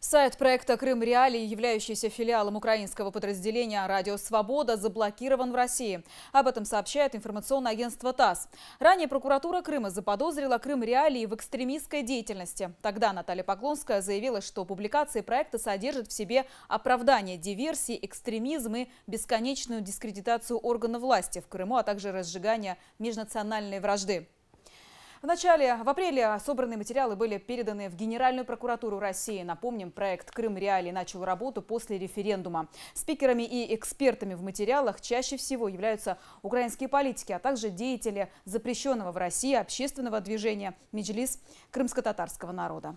Сайт проекта «Крым Реалии», являющийся филиалом украинского подразделения «Радио Свобода», заблокирован в России. Об этом сообщает информационное агентство ТАСС. Ранее прокуратура Крыма заподозрила «Крым Реалии» в экстремистской деятельности. Тогда Наталья Поклонская заявила, что публикации проекта содержат в себе оправдание диверсии, экстремизм и бесконечную дискредитацию органов власти в Крыму, а также разжигание межнациональной вражды. В начале, в апреле собранные материалы были переданы в Генеральную прокуратуру России. Напомним, проект «Крым Реалии» начал работу после референдума. Спикерами и экспертами в материалах чаще всего являются украинские политики, а также деятели запрещенного в России общественного движения «Меджлис крымско-татарского народа».